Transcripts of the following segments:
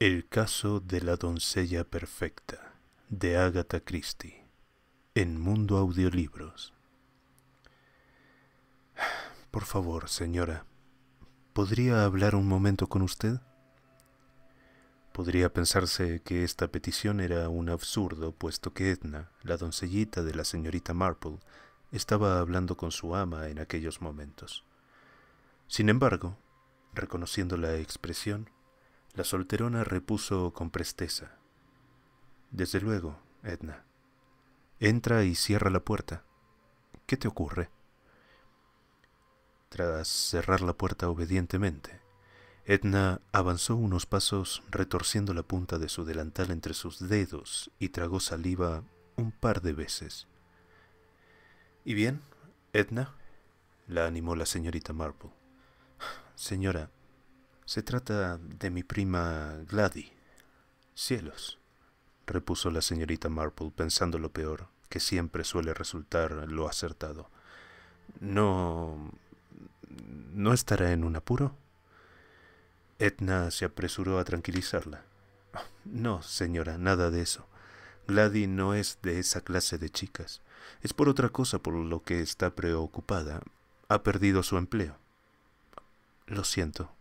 El caso de la doncella perfecta de Agatha Christie en Mundo Audiolibros. Por favor, señora, ¿podría hablar un momento con usted? Podría pensarse que esta petición era un absurdo, puesto que Edna, la doncellita de la señorita Marple, estaba hablando con su ama en aquellos momentos. Sin embargo, reconociendo la expresión, la solterona repuso con presteza. Desde luego, Edna. Entra y cierra la puerta. ¿Qué te ocurre? Tras cerrar la puerta obedientemente, Edna avanzó unos pasos retorciendo la punta de su delantal entre sus dedos y tragó saliva un par de veces. ¿Y bien, Edna? la animó la señorita Marple. Señora, se trata de mi prima Glady. Cielos, repuso la señorita Marple pensando lo peor, que siempre suele resultar lo acertado. No... ¿No estará en un apuro? Edna se apresuró a tranquilizarla. No, señora, nada de eso. glady no es de esa clase de chicas. Es por otra cosa por lo que está preocupada. Ha perdido su empleo. Lo siento,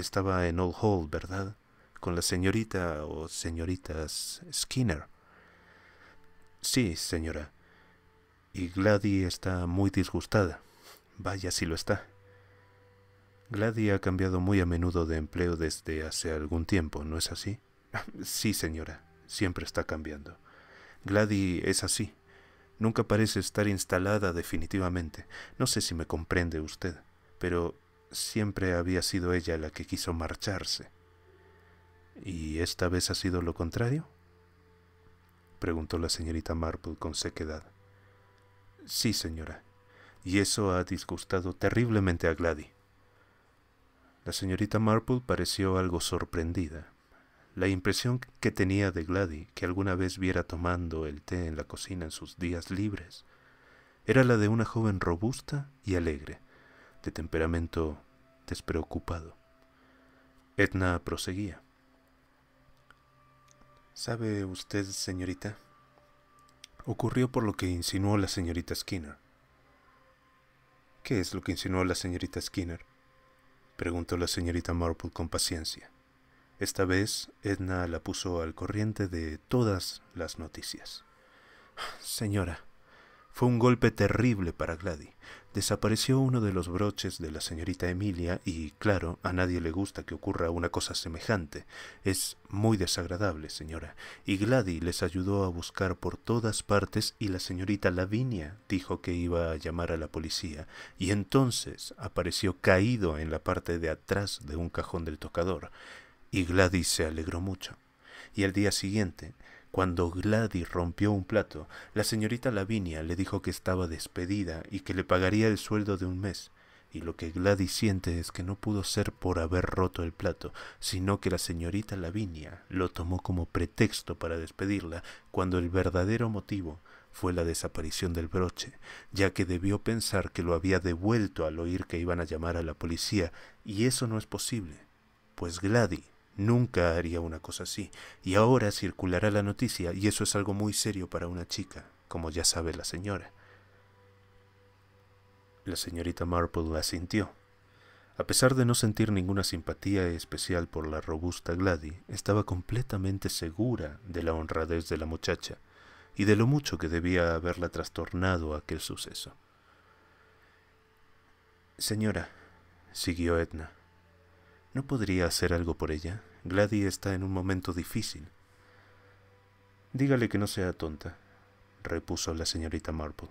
estaba en Old Hall, ¿verdad? Con la señorita o señoritas Skinner. Sí, señora. Y Gladys está muy disgustada. Vaya si lo está. Gladys ha cambiado muy a menudo de empleo desde hace algún tiempo, ¿no es así? sí, señora. Siempre está cambiando. Gladys es así. Nunca parece estar instalada definitivamente. No sé si me comprende usted, pero siempre había sido ella la que quiso marcharse. ¿Y esta vez ha sido lo contrario? preguntó la señorita Marple con sequedad. Sí, señora, y eso ha disgustado terriblemente a Gladys. La señorita Marple pareció algo sorprendida. La impresión que tenía de Gladys, que alguna vez viera tomando el té en la cocina en sus días libres, era la de una joven robusta y alegre, de temperamento despreocupado. Edna proseguía. ¿Sabe usted, señorita? Ocurrió por lo que insinuó la señorita Skinner. ¿Qué es lo que insinuó la señorita Skinner? preguntó la señorita Marple con paciencia. Esta vez Edna la puso al corriente de todas las noticias. Señora, fue un golpe terrible para Gladys. Desapareció uno de los broches de la señorita Emilia y, claro, a nadie le gusta que ocurra una cosa semejante. Es muy desagradable, señora. Y Gladys les ayudó a buscar por todas partes y la señorita Lavinia dijo que iba a llamar a la policía. Y entonces apareció caído en la parte de atrás de un cajón del tocador. Y Gladys se alegró mucho. Y al día siguiente cuando Gladys rompió un plato, la señorita Lavinia le dijo que estaba despedida y que le pagaría el sueldo de un mes. Y lo que Glady siente es que no pudo ser por haber roto el plato, sino que la señorita Lavinia lo tomó como pretexto para despedirla, cuando el verdadero motivo fue la desaparición del broche, ya que debió pensar que lo había devuelto al oír que iban a llamar a la policía, y eso no es posible, pues Glady. Nunca haría una cosa así. Y ahora circulará la noticia, y eso es algo muy serio para una chica, como ya sabe la señora. La señorita Marple asintió. A pesar de no sentir ninguna simpatía especial por la robusta Gladys, estaba completamente segura de la honradez de la muchacha y de lo mucho que debía haberla trastornado aquel suceso. Señora, siguió Edna, ¿no podría hacer algo por ella? —Glady está en un momento difícil. Dígale que no sea tonta, repuso la señorita Marple.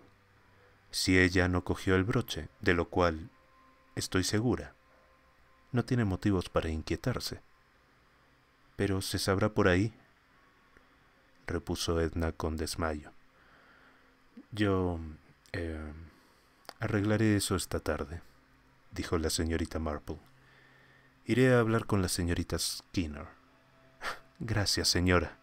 Si ella no cogió el broche, de lo cual estoy segura, no tiene motivos para inquietarse. Pero se sabrá por ahí, repuso Edna con desmayo. Yo... Eh, arreglaré eso esta tarde, dijo la señorita Marple. Iré a hablar con la señorita Skinner. Gracias, señora.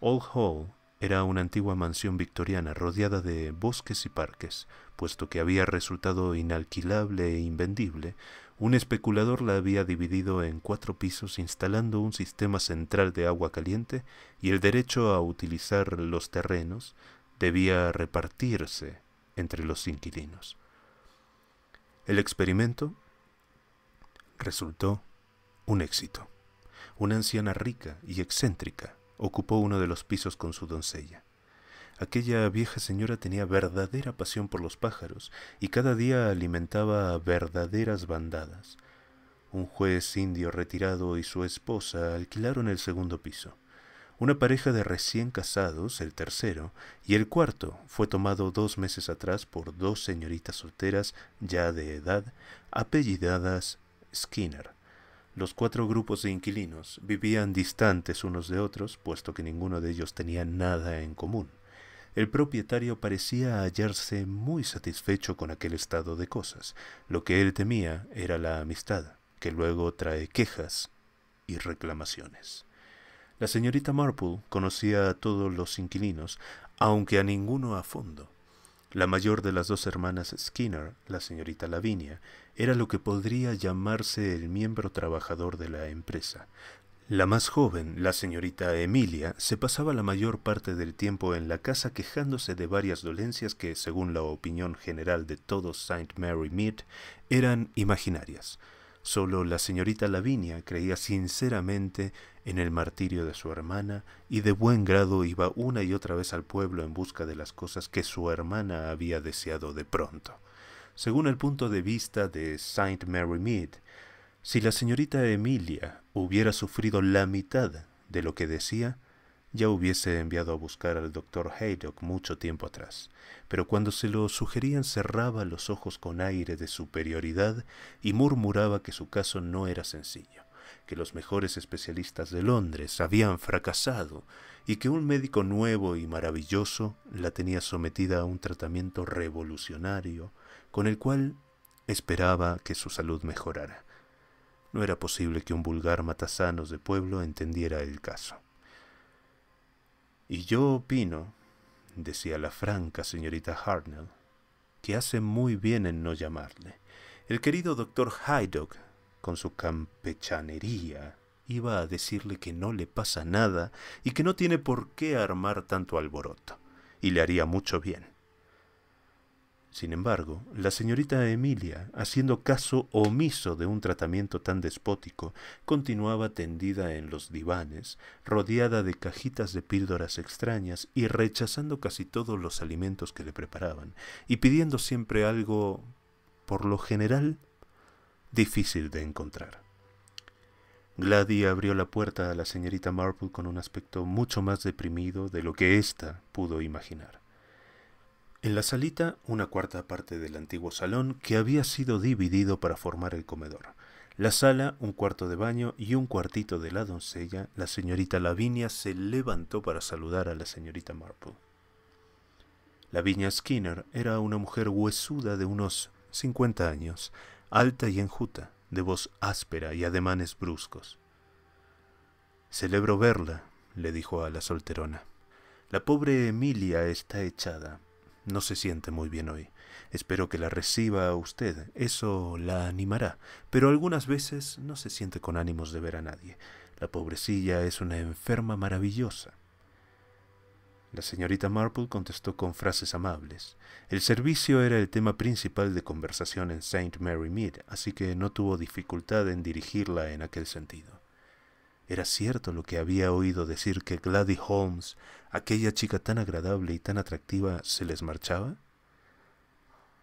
Old Hall era una antigua mansión victoriana rodeada de bosques y parques, puesto que había resultado inalquilable e invendible, un especulador la había dividido en cuatro pisos instalando un sistema central de agua caliente y el derecho a utilizar los terrenos debía repartirse entre los inquilinos. El experimento resultó un éxito. Una anciana rica y excéntrica ocupó uno de los pisos con su doncella. Aquella vieja señora tenía verdadera pasión por los pájaros y cada día alimentaba a verdaderas bandadas. Un juez indio retirado y su esposa alquilaron el segundo piso. Una pareja de recién casados, el tercero, y el cuarto fue tomado dos meses atrás por dos señoritas solteras ya de edad, apellidadas Skinner. Los cuatro grupos de inquilinos vivían distantes unos de otros, puesto que ninguno de ellos tenía nada en común. El propietario parecía hallarse muy satisfecho con aquel estado de cosas. Lo que él temía era la amistad, que luego trae quejas y reclamaciones. La señorita Marple conocía a todos los inquilinos, aunque a ninguno a fondo. La mayor de las dos hermanas Skinner, la señorita Lavinia, era lo que podría llamarse el miembro trabajador de la empresa. La más joven, la señorita Emilia, se pasaba la mayor parte del tiempo en la casa quejándose de varias dolencias que, según la opinión general de todos Saint Mary Mead, eran imaginarias. Solo la señorita Lavinia creía sinceramente en el martirio de su hermana y de buen grado iba una y otra vez al pueblo en busca de las cosas que su hermana había deseado de pronto. Según el punto de vista de Saint Mary Mead, si la señorita Emilia hubiera sufrido la mitad de lo que decía, ya hubiese enviado a buscar al doctor Haydock mucho tiempo atrás, pero cuando se lo sugerían cerraba los ojos con aire de superioridad y murmuraba que su caso no era sencillo, que los mejores especialistas de Londres habían fracasado y que un médico nuevo y maravilloso la tenía sometida a un tratamiento revolucionario con el cual esperaba que su salud mejorara. No era posible que un vulgar matazanos de pueblo entendiera el caso. Y yo opino, decía la franca señorita Harnell, que hace muy bien en no llamarle. El querido doctor Haydock, con su campechanería, iba a decirle que no le pasa nada y que no tiene por qué armar tanto alboroto, y le haría mucho bien. Sin embargo, la señorita Emilia, haciendo caso omiso de un tratamiento tan despótico, continuaba tendida en los divanes, rodeada de cajitas de píldoras extrañas y rechazando casi todos los alimentos que le preparaban, y pidiendo siempre algo, por lo general, difícil de encontrar. Glady abrió la puerta a la señorita Marple con un aspecto mucho más deprimido de lo que ésta pudo imaginar. En la salita, una cuarta parte del antiguo salón que había sido dividido para formar el comedor. La sala, un cuarto de baño y un cuartito de la doncella, la señorita Lavinia se levantó para saludar a la señorita Marple. Lavinia Skinner era una mujer huesuda de unos 50 años, alta y enjuta, de voz áspera y ademanes bruscos. Celebro verla, le dijo a la solterona. La pobre Emilia está echada, no se siente muy bien hoy. Espero que la reciba usted. Eso la animará. Pero algunas veces no se siente con ánimos de ver a nadie. La pobrecilla es una enferma maravillosa. La señorita Marple contestó con frases amables. El servicio era el tema principal de conversación en St. Mary Mead, así que no tuvo dificultad en dirigirla en aquel sentido. Era cierto lo que había oído decir que Gladys Holmes, aquella chica tan agradable y tan atractiva, se les marchaba.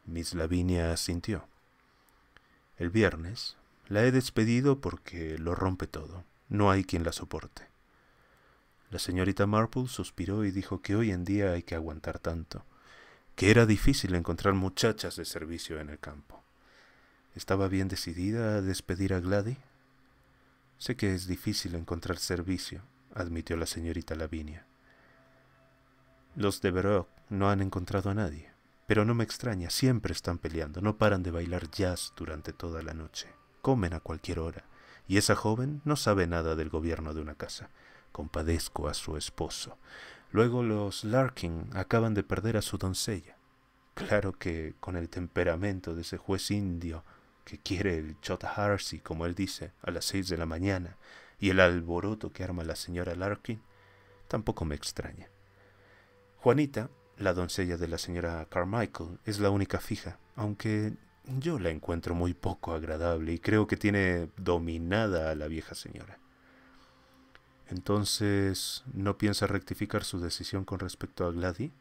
Miss Lavinia asintió. El viernes la he despedido porque lo rompe todo. No hay quien la soporte. La señorita Marple suspiró y dijo que hoy en día hay que aguantar tanto, que era difícil encontrar muchachas de servicio en el campo. ¿Estaba bien decidida a despedir a Gladys? Sé que es difícil encontrar servicio, admitió la señorita Lavinia. Los de Brock no han encontrado a nadie, pero no me extraña, siempre están peleando, no paran de bailar jazz durante toda la noche, comen a cualquier hora, y esa joven no sabe nada del gobierno de una casa. Compadezco a su esposo. Luego los Larkin acaban de perder a su doncella. Claro que, con el temperamento de ese juez indio, que quiere el chota como él dice, a las seis de la mañana, y el alboroto que arma la señora Larkin, tampoco me extraña. Juanita, la doncella de la señora Carmichael, es la única fija, aunque yo la encuentro muy poco agradable y creo que tiene dominada a la vieja señora. Entonces, ¿no piensa rectificar su decisión con respecto a Glady?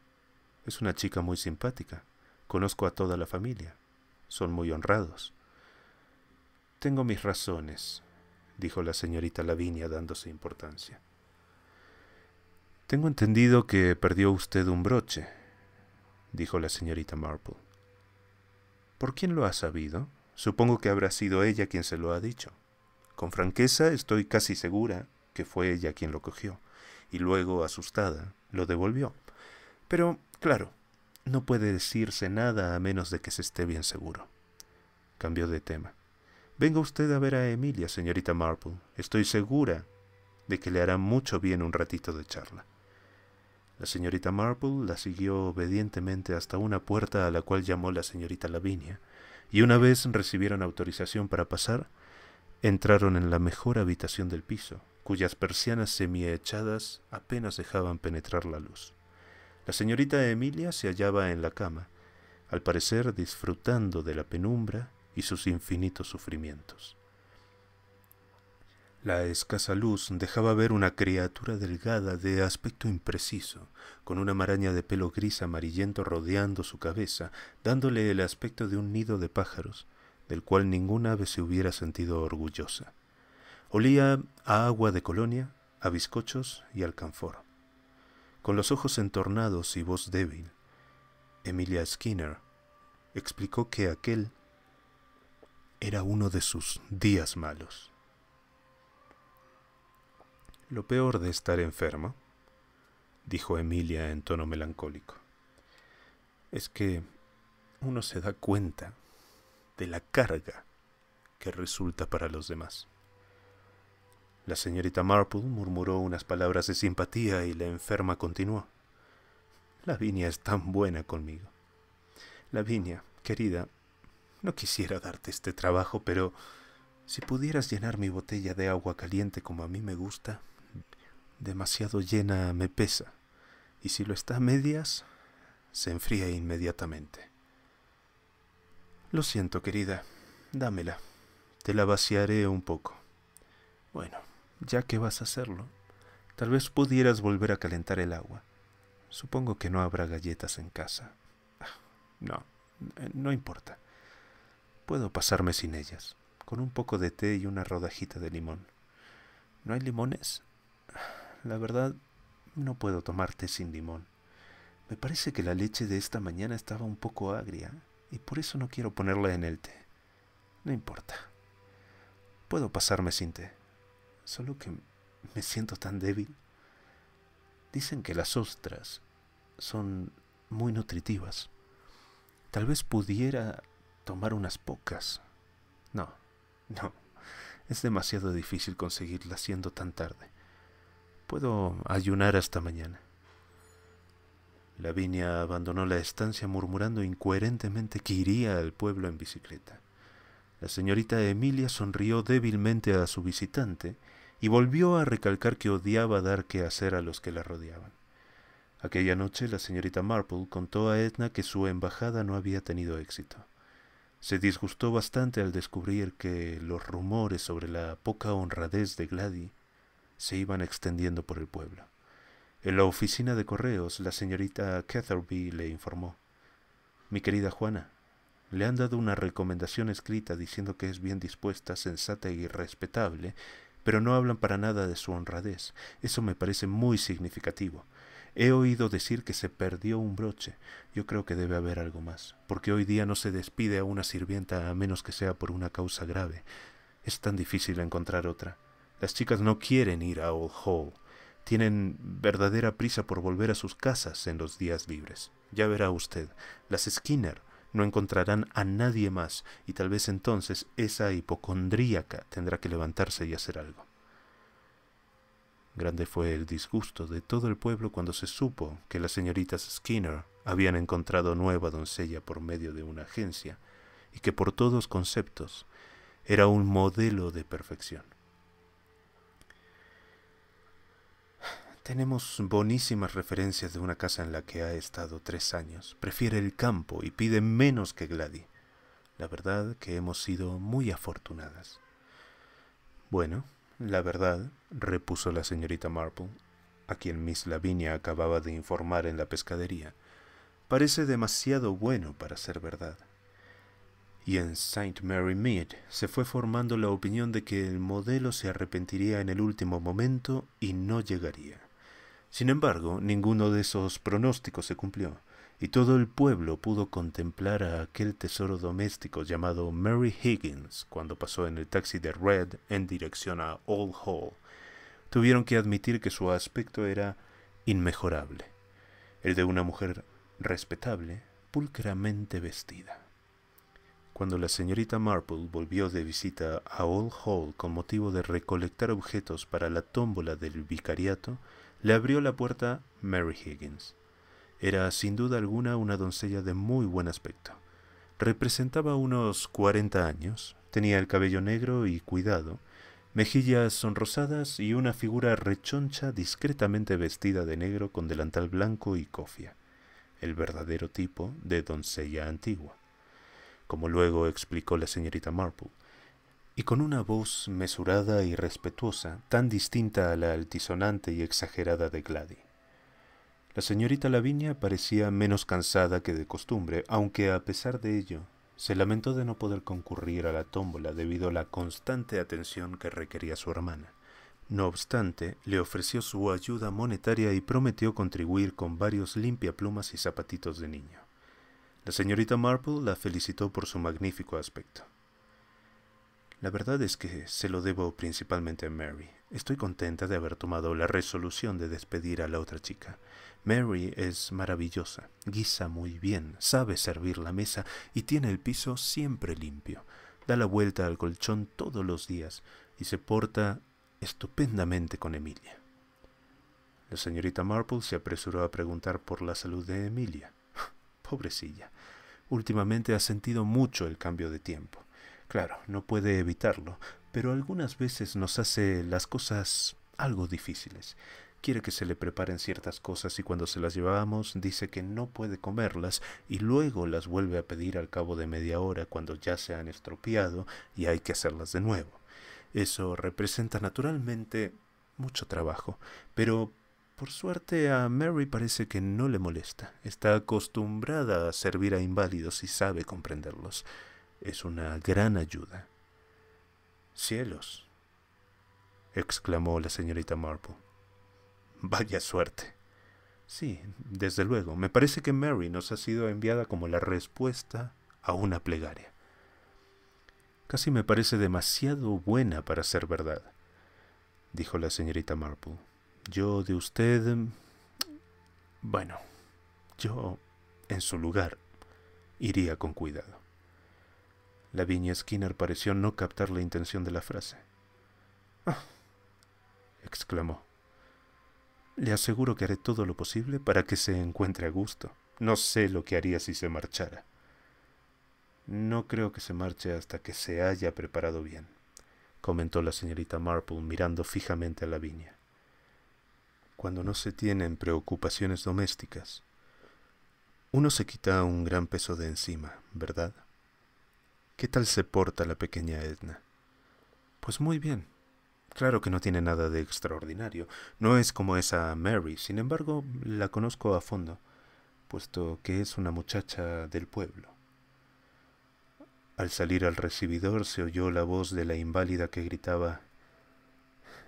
Es una chica muy simpática. Conozco a toda la familia. Son muy honrados. Tengo mis razones, dijo la señorita Lavinia dándose importancia. Tengo entendido que perdió usted un broche, dijo la señorita Marple. ¿Por quién lo ha sabido? Supongo que habrá sido ella quien se lo ha dicho. Con franqueza estoy casi segura que fue ella quien lo cogió, y luego, asustada, lo devolvió. Pero, claro, no puede decirse nada a menos de que se esté bien seguro. Cambió de tema. Venga usted a ver a Emilia, señorita Marple. Estoy segura de que le hará mucho bien un ratito de charla. La señorita Marple la siguió obedientemente hasta una puerta a la cual llamó la señorita Lavinia, y una vez recibieron autorización para pasar, entraron en la mejor habitación del piso, cuyas persianas semiechadas apenas dejaban penetrar la luz. La señorita Emilia se hallaba en la cama, al parecer disfrutando de la penumbra y sus infinitos sufrimientos. La escasa luz dejaba ver una criatura delgada de aspecto impreciso, con una maraña de pelo gris amarillento rodeando su cabeza, dándole el aspecto de un nido de pájaros, del cual ninguna ave se hubiera sentido orgullosa. Olía a agua de colonia, a bizcochos y al alcanfor. Con los ojos entornados y voz débil, Emilia Skinner explicó que aquel era uno de sus días malos. Lo peor de estar enfermo, dijo Emilia en tono melancólico, es que uno se da cuenta de la carga que resulta para los demás. La señorita Marple murmuró unas palabras de simpatía y la enferma continuó. —La Lavinia es tan buena conmigo. —La viña, querida, no quisiera darte este trabajo, pero si pudieras llenar mi botella de agua caliente como a mí me gusta, demasiado llena me pesa, y si lo está a medias, se enfría inmediatamente. Lo siento, querida, dámela, te la vaciaré un poco. Bueno, ya que vas a hacerlo, tal vez pudieras volver a calentar el agua. Supongo que no habrá galletas en casa. Ah, no, eh, no importa. Puedo pasarme sin ellas, con un poco de té y una rodajita de limón. ¿No hay limones? La verdad, no puedo tomar té sin limón. Me parece que la leche de esta mañana estaba un poco agria, y por eso no quiero ponerla en el té. No importa. Puedo pasarme sin té. Solo que me siento tan débil. Dicen que las ostras son muy nutritivas. Tal vez pudiera tomar unas pocas. No, no, es demasiado difícil conseguirla siendo tan tarde. Puedo ayunar hasta mañana. Lavinia abandonó la estancia murmurando incoherentemente que iría al pueblo en bicicleta. La señorita Emilia sonrió débilmente a su visitante y volvió a recalcar que odiaba dar que hacer a los que la rodeaban. Aquella noche la señorita Marple contó a Edna que su embajada no había tenido éxito se disgustó bastante al descubrir que los rumores sobre la poca honradez de Glady se iban extendiendo por el pueblo. En la oficina de correos, la señorita Catherby le informó, Mi querida Juana, le han dado una recomendación escrita diciendo que es bien dispuesta, sensata y respetable, pero no hablan para nada de su honradez. Eso me parece muy significativo. He oído decir que se perdió un broche. Yo creo que debe haber algo más, porque hoy día no se despide a una sirvienta a menos que sea por una causa grave. Es tan difícil encontrar otra. Las chicas no quieren ir a Old Hall. Tienen verdadera prisa por volver a sus casas en los días libres. Ya verá usted, las Skinner no encontrarán a nadie más y tal vez entonces esa hipocondríaca tendrá que levantarse y hacer algo. Grande fue el disgusto de todo el pueblo cuando se supo que las señoritas Skinner habían encontrado nueva doncella por medio de una agencia y que por todos conceptos era un modelo de perfección. Tenemos bonísimas referencias de una casa en la que ha estado tres años. Prefiere el campo y pide menos que Gladys. La verdad que hemos sido muy afortunadas. Bueno, la verdad, repuso la señorita Marple, a quien Miss Lavinia acababa de informar en la pescadería, parece demasiado bueno para ser verdad. Y en St. Mary Mead se fue formando la opinión de que el modelo se arrepentiría en el último momento y no llegaría. Sin embargo, ninguno de esos pronósticos se cumplió y todo el pueblo pudo contemplar a aquel tesoro doméstico llamado Mary Higgins cuando pasó en el taxi de Red en dirección a Old Hall. Tuvieron que admitir que su aspecto era inmejorable, el de una mujer respetable, pulcramente vestida. Cuando la señorita Marple volvió de visita a Old Hall con motivo de recolectar objetos para la tómbola del vicariato, le abrió la puerta Mary Higgins. Era sin duda alguna una doncella de muy buen aspecto. Representaba unos cuarenta años, tenía el cabello negro y cuidado, mejillas sonrosadas y una figura rechoncha discretamente vestida de negro con delantal blanco y cofia, el verdadero tipo de doncella antigua, como luego explicó la señorita Marple, y con una voz mesurada y respetuosa tan distinta a la altisonante y exagerada de Gladys. La señorita Lavinia parecía menos cansada que de costumbre, aunque a pesar de ello, se lamentó de no poder concurrir a la tómbola debido a la constante atención que requería su hermana. No obstante, le ofreció su ayuda monetaria y prometió contribuir con varios limpiaplumas y zapatitos de niño. La señorita Marple la felicitó por su magnífico aspecto. La verdad es que se lo debo principalmente a Mary. Estoy contenta de haber tomado la resolución de despedir a la otra chica. Mary es maravillosa, guisa muy bien, sabe servir la mesa y tiene el piso siempre limpio. Da la vuelta al colchón todos los días y se porta estupendamente con Emilia. La señorita Marple se apresuró a preguntar por la salud de Emilia. Pobrecilla. Últimamente ha sentido mucho el cambio de tiempo. Claro, no puede evitarlo, pero algunas veces nos hace las cosas algo difíciles quiere que se le preparen ciertas cosas y cuando se las llevamos dice que no puede comerlas y luego las vuelve a pedir al cabo de media hora cuando ya se han estropeado y hay que hacerlas de nuevo. Eso representa naturalmente mucho trabajo, pero por suerte a Mary parece que no le molesta. Está acostumbrada a servir a inválidos y sabe comprenderlos. Es una gran ayuda. Cielos, exclamó la señorita Marple. Vaya suerte. Sí, desde luego, me parece que Mary nos ha sido enviada como la respuesta a una plegaria. Casi me parece demasiado buena para ser verdad, dijo la señorita Marple. Yo de usted... Mm, bueno, yo, en su lugar, iría con cuidado. La viña Skinner pareció no captar la intención de la frase. Ah, exclamó. Le aseguro que haré todo lo posible para que se encuentre a gusto. No sé lo que haría si se marchara. No creo que se marche hasta que se haya preparado bien, comentó la señorita Marple mirando fijamente a viña. Cuando no se tienen preocupaciones domésticas, uno se quita un gran peso de encima, ¿verdad? ¿Qué tal se porta la pequeña Edna? Pues muy bien, Claro que no tiene nada de extraordinario. No es como esa Mary, sin embargo, la conozco a fondo, puesto que es una muchacha del pueblo. Al salir al recibidor se oyó la voz de la inválida que gritaba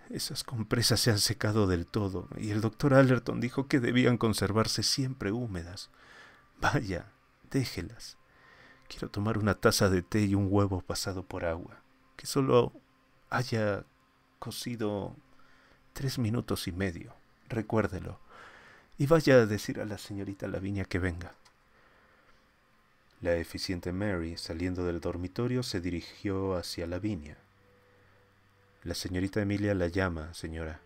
Esas compresas se han secado del todo, y el doctor Allerton dijo que debían conservarse siempre húmedas. Vaya, déjelas. Quiero tomar una taza de té y un huevo pasado por agua. Que solo haya cocido tres minutos y medio, recuérdelo, y vaya a decir a la señorita Lavinia que venga. La eficiente Mary, saliendo del dormitorio, se dirigió hacia Lavinia. La señorita Emilia la llama, señora.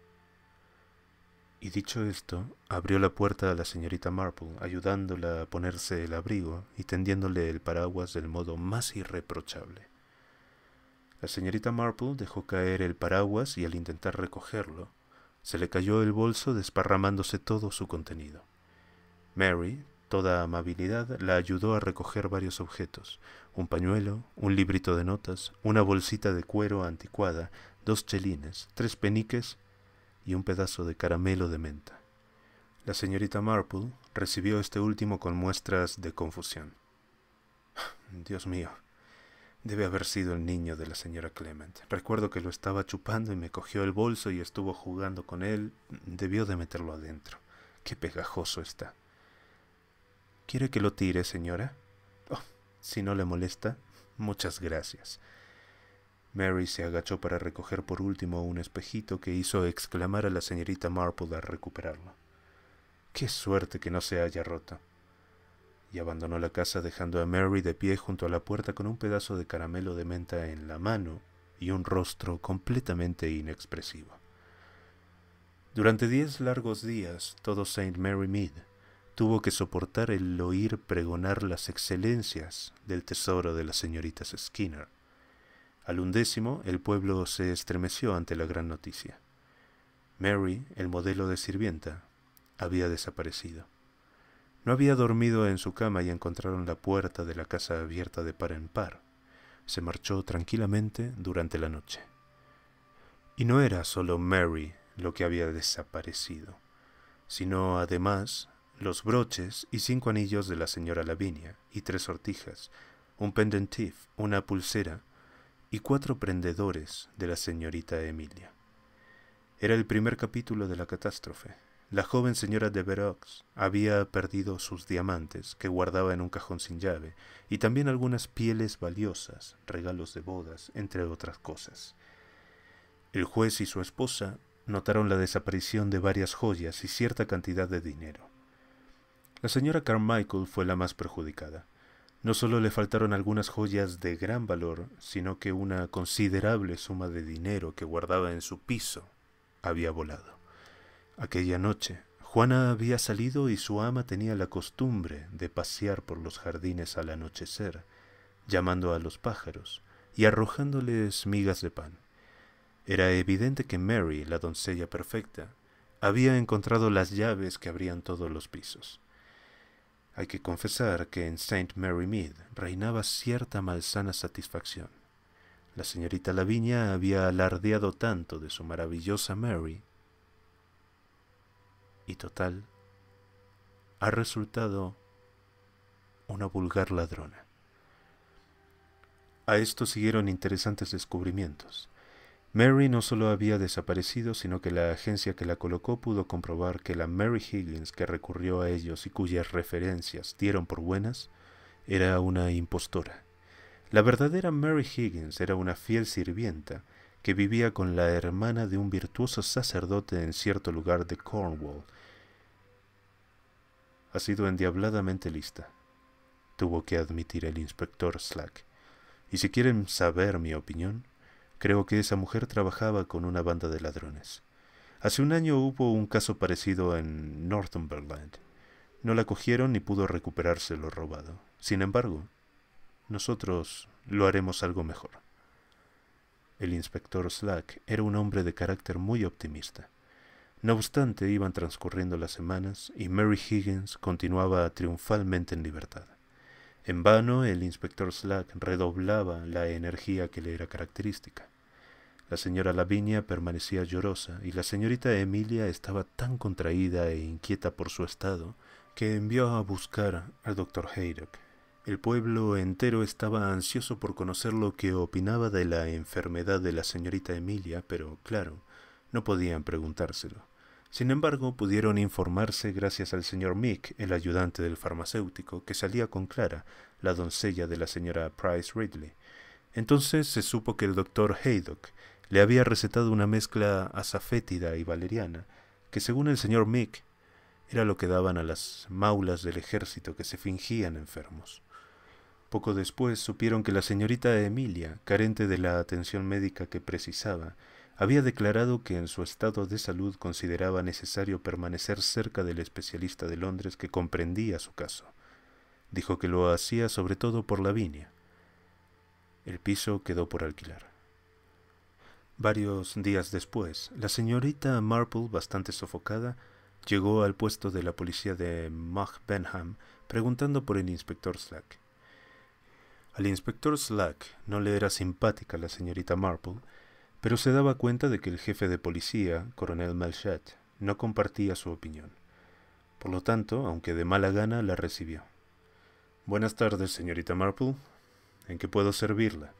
Y dicho esto, abrió la puerta a la señorita Marple, ayudándola a ponerse el abrigo y tendiéndole el paraguas del modo más irreprochable. La señorita Marple dejó caer el paraguas y al intentar recogerlo, se le cayó el bolso desparramándose todo su contenido. Mary, toda amabilidad, la ayudó a recoger varios objetos, un pañuelo, un librito de notas, una bolsita de cuero anticuada, dos chelines, tres peniques y un pedazo de caramelo de menta. La señorita Marple recibió este último con muestras de confusión. Dios mío, Debe haber sido el niño de la señora Clement. Recuerdo que lo estaba chupando y me cogió el bolso y estuvo jugando con él. Debió de meterlo adentro. Qué pegajoso está. ¿Quiere que lo tire, señora? Oh, si no le molesta, muchas gracias. Mary se agachó para recoger por último un espejito que hizo exclamar a la señorita Marple a recuperarlo. Qué suerte que no se haya roto y abandonó la casa dejando a Mary de pie junto a la puerta con un pedazo de caramelo de menta en la mano y un rostro completamente inexpresivo. Durante diez largos días, todo St. Mary Mead tuvo que soportar el oír pregonar las excelencias del tesoro de las señoritas Skinner. Al undécimo, el pueblo se estremeció ante la gran noticia. Mary, el modelo de sirvienta, había desaparecido. No había dormido en su cama y encontraron la puerta de la casa abierta de par en par. Se marchó tranquilamente durante la noche. Y no era solo Mary lo que había desaparecido, sino además los broches y cinco anillos de la señora Lavinia, y tres sortijas, un pendentif, una pulsera y cuatro prendedores de la señorita Emilia. Era el primer capítulo de la catástrofe, la joven señora de Verox había perdido sus diamantes, que guardaba en un cajón sin llave, y también algunas pieles valiosas, regalos de bodas, entre otras cosas. El juez y su esposa notaron la desaparición de varias joyas y cierta cantidad de dinero. La señora Carmichael fue la más perjudicada. No solo le faltaron algunas joyas de gran valor, sino que una considerable suma de dinero que guardaba en su piso había volado. Aquella noche, Juana había salido y su ama tenía la costumbre de pasear por los jardines al anochecer, llamando a los pájaros y arrojándoles migas de pan. Era evidente que Mary, la doncella perfecta, había encontrado las llaves que abrían todos los pisos. Hay que confesar que en St. Mary Mead reinaba cierta malsana satisfacción. La señorita Lavinia había alardeado tanto de su maravillosa Mary y total, ha resultado una vulgar ladrona. A esto siguieron interesantes descubrimientos. Mary no solo había desaparecido, sino que la agencia que la colocó pudo comprobar que la Mary Higgins que recurrió a ellos y cuyas referencias dieron por buenas era una impostora. La verdadera Mary Higgins era una fiel sirvienta que vivía con la hermana de un virtuoso sacerdote en cierto lugar de Cornwall ha sido endiabladamente lista, tuvo que admitir el inspector Slack. Y si quieren saber mi opinión, creo que esa mujer trabajaba con una banda de ladrones. Hace un año hubo un caso parecido en Northumberland. No la cogieron ni pudo recuperarse lo robado. Sin embargo, nosotros lo haremos algo mejor. El inspector Slack era un hombre de carácter muy optimista. No obstante, iban transcurriendo las semanas y Mary Higgins continuaba triunfalmente en libertad. En vano, el inspector Slack redoblaba la energía que le era característica. La señora Lavinia permanecía llorosa y la señorita Emilia estaba tan contraída e inquieta por su estado que envió a buscar al doctor Haydock. El pueblo entero estaba ansioso por conocer lo que opinaba de la enfermedad de la señorita Emilia, pero claro, no podían preguntárselo. Sin embargo, pudieron informarse gracias al señor Mick, el ayudante del farmacéutico, que salía con Clara, la doncella de la señora Price Ridley. Entonces se supo que el doctor Haydock le había recetado una mezcla azafétida y valeriana, que según el señor Mick era lo que daban a las maulas del ejército que se fingían enfermos. Poco después supieron que la señorita Emilia, carente de la atención médica que precisaba, había declarado que en su estado de salud consideraba necesario permanecer cerca del especialista de Londres que comprendía su caso. Dijo que lo hacía sobre todo por la Lavinia. El piso quedó por alquilar. Varios días después, la señorita Marple, bastante sofocada, llegó al puesto de la policía de Mach Benham preguntando por el inspector Slack. Al inspector Slack no le era simpática la señorita Marple, pero se daba cuenta de que el jefe de policía, coronel Malchat, no compartía su opinión. Por lo tanto, aunque de mala gana, la recibió. Buenas tardes, señorita Marple. ¿En qué puedo servirla?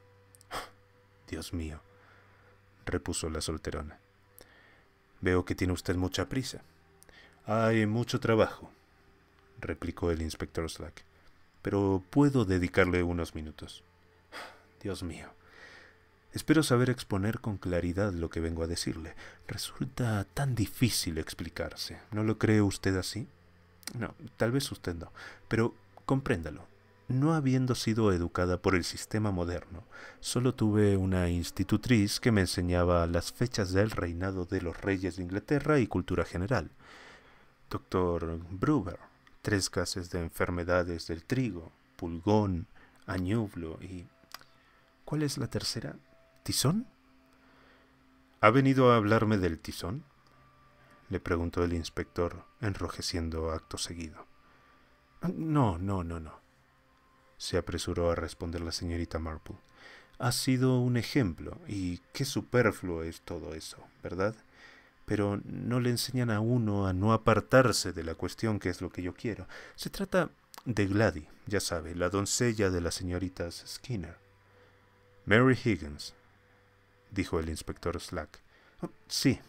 Dios mío, repuso la solterona. Veo que tiene usted mucha prisa. Hay mucho trabajo, replicó el inspector Slack. Pero puedo dedicarle unos minutos. Dios mío, Espero saber exponer con claridad lo que vengo a decirle. Resulta tan difícil explicarse. ¿No lo cree usted así? No, tal vez usted no, pero compréndalo. No habiendo sido educada por el sistema moderno, solo tuve una institutriz que me enseñaba las fechas del reinado de los reyes de Inglaterra y cultura general. Doctor Bruber, tres clases de enfermedades del trigo, pulgón, añublo y... ¿Cuál es la tercera? ¿Tizón? ¿Ha venido a hablarme del tizón? le preguntó el inspector, enrojeciendo acto seguido. No, no, no, no, se apresuró a responder la señorita Marple. Ha sido un ejemplo, y qué superfluo es todo eso, ¿verdad? Pero no le enseñan a uno a no apartarse de la cuestión que es lo que yo quiero. Se trata de Gladys, ya sabe, la doncella de las señoritas Skinner. Mary Higgins, dijo el inspector Slack. Oh, sí.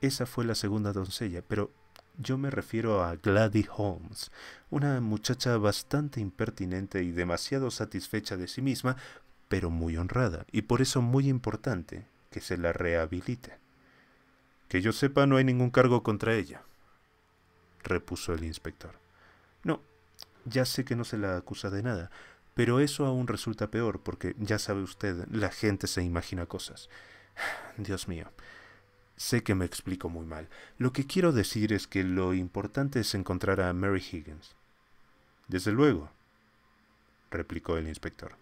Esa fue la segunda doncella, pero yo me refiero a Gladys Holmes, una muchacha bastante impertinente y demasiado satisfecha de sí misma, pero muy honrada, y por eso muy importante que se la rehabilite. Que yo sepa, no hay ningún cargo contra ella, repuso el inspector. No, ya sé que no se la acusa de nada, pero eso aún resulta peor porque, ya sabe usted, la gente se imagina cosas. Dios mío, sé que me explico muy mal. Lo que quiero decir es que lo importante es encontrar a Mary Higgins. Desde luego, replicó el inspector.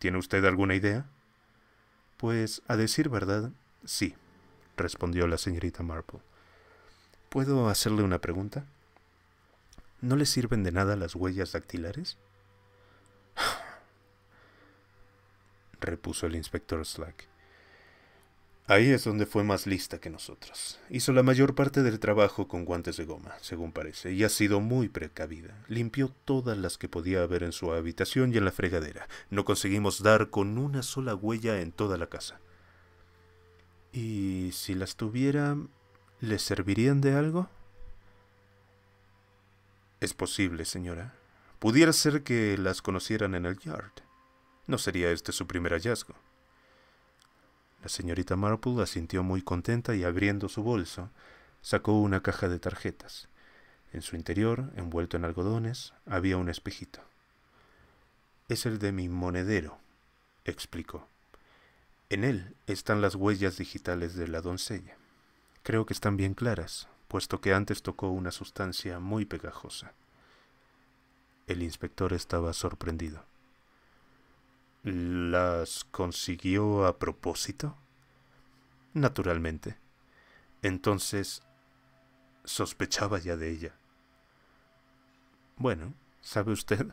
¿Tiene usted alguna idea? Pues, a decir verdad, sí, respondió la señorita Marple. ¿Puedo hacerle una pregunta? ¿No le sirven de nada las huellas dactilares? repuso el inspector Slack. Ahí es donde fue más lista que nosotros. Hizo la mayor parte del trabajo con guantes de goma, según parece, y ha sido muy precavida. Limpió todas las que podía haber en su habitación y en la fregadera. No conseguimos dar con una sola huella en toda la casa. ¿Y si las tuviera, le servirían de algo? Es posible, señora. Pudiera ser que las conocieran en el yard. No sería este su primer hallazgo. La señorita Marple asintió muy contenta y abriendo su bolso, sacó una caja de tarjetas. En su interior, envuelto en algodones, había un espejito. Es el de mi monedero, explicó. En él están las huellas digitales de la doncella. Creo que están bien claras, puesto que antes tocó una sustancia muy pegajosa. El inspector estaba sorprendido. ¿Las consiguió a propósito? Naturalmente. Entonces, sospechaba ya de ella. Bueno, ¿sabe usted?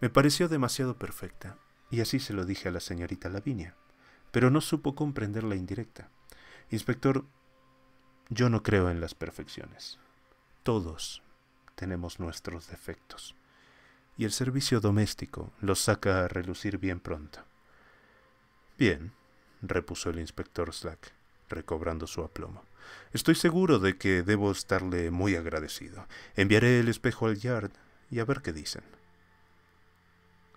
Me pareció demasiado perfecta, y así se lo dije a la señorita Lavinia, pero no supo comprender la indirecta. Inspector, yo no creo en las perfecciones. Todos tenemos nuestros defectos y el servicio doméstico los saca a relucir bien pronto. Bien, repuso el inspector Slack, recobrando su aplomo. Estoy seguro de que debo estarle muy agradecido. Enviaré el espejo al yard y a ver qué dicen.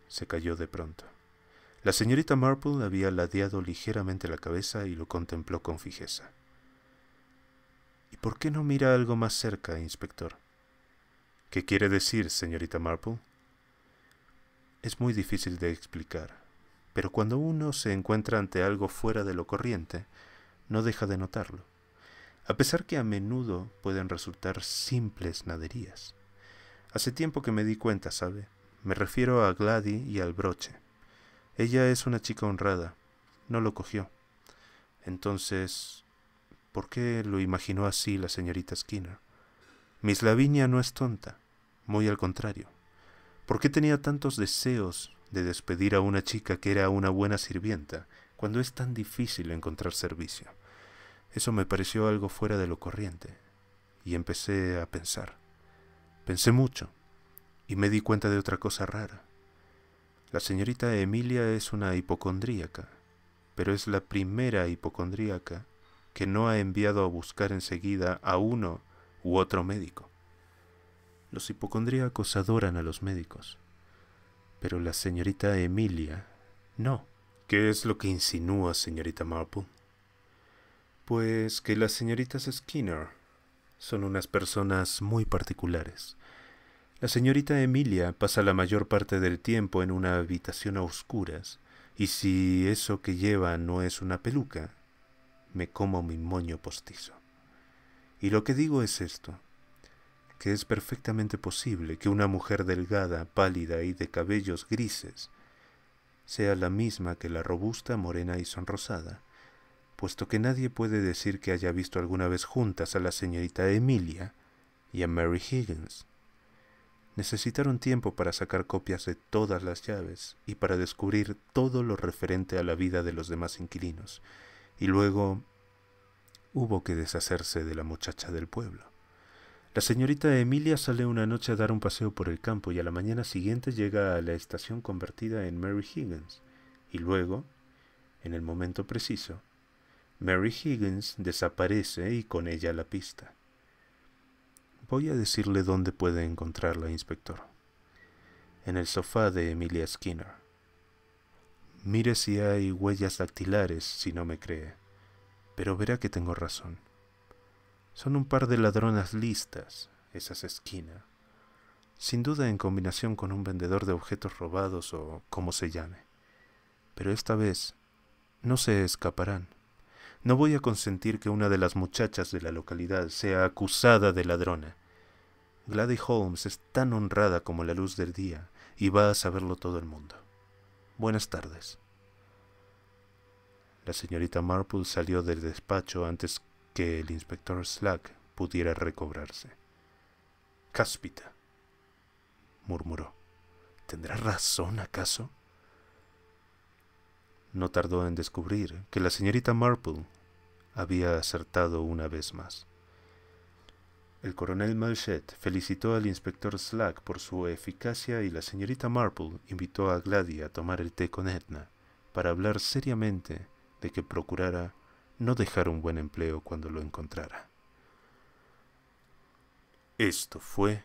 Se cayó de pronto. La señorita Marple había ladeado ligeramente la cabeza y lo contempló con fijeza. ¿Y por qué no mira algo más cerca, inspector? ¿Qué quiere decir, señorita Marple? es muy difícil de explicar, pero cuando uno se encuentra ante algo fuera de lo corriente, no deja de notarlo, a pesar que a menudo pueden resultar simples naderías. Hace tiempo que me di cuenta, ¿sabe? Me refiero a Gladys y al broche. Ella es una chica honrada, no lo cogió. Entonces, ¿por qué lo imaginó así la señorita Skinner? Miss Lavinia no es tonta, muy al contrario. ¿Por qué tenía tantos deseos de despedir a una chica que era una buena sirvienta cuando es tan difícil encontrar servicio? Eso me pareció algo fuera de lo corriente y empecé a pensar. Pensé mucho y me di cuenta de otra cosa rara. La señorita Emilia es una hipocondríaca, pero es la primera hipocondríaca que no ha enviado a buscar enseguida a uno u otro médico. Los hipocondríacos adoran a los médicos. Pero la señorita Emilia, no. ¿Qué es lo que insinúa, señorita Marple? Pues que las señoritas Skinner son unas personas muy particulares. La señorita Emilia pasa la mayor parte del tiempo en una habitación a oscuras, y si eso que lleva no es una peluca, me como mi moño postizo. Y lo que digo es esto que es perfectamente posible que una mujer delgada, pálida y de cabellos grises sea la misma que la robusta, morena y sonrosada, puesto que nadie puede decir que haya visto alguna vez juntas a la señorita Emilia y a Mary Higgins. Necesitaron tiempo para sacar copias de todas las llaves y para descubrir todo lo referente a la vida de los demás inquilinos, y luego hubo que deshacerse de la muchacha del pueblo. La señorita Emilia sale una noche a dar un paseo por el campo y a la mañana siguiente llega a la estación convertida en Mary Higgins. Y luego, en el momento preciso, Mary Higgins desaparece y con ella la pista. Voy a decirle dónde puede encontrarla, inspector. En el sofá de Emilia Skinner. Mire si hay huellas dactilares, si no me cree, pero verá que tengo razón. Son un par de ladronas listas, esas esquinas. Sin duda en combinación con un vendedor de objetos robados o como se llame. Pero esta vez no se escaparán. No voy a consentir que una de las muchachas de la localidad sea acusada de ladrona. Gladys Holmes es tan honrada como la luz del día y va a saberlo todo el mundo. Buenas tardes. La señorita Marple salió del despacho antes que el inspector Slack pudiera recobrarse. Cáspita, murmuró. ¿Tendrá razón acaso? No tardó en descubrir que la señorita Marple había acertado una vez más. El coronel Malchet felicitó al inspector Slack por su eficacia y la señorita Marple invitó a Gladys a tomar el té con Edna para hablar seriamente de que procurara no dejar un buen empleo cuando lo encontrara. Esto fue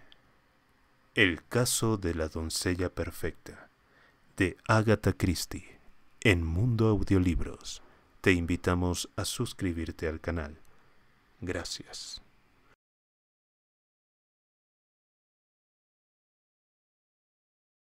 El caso de la doncella perfecta de Agatha Christie en Mundo Audiolibros. Te invitamos a suscribirte al canal. Gracias.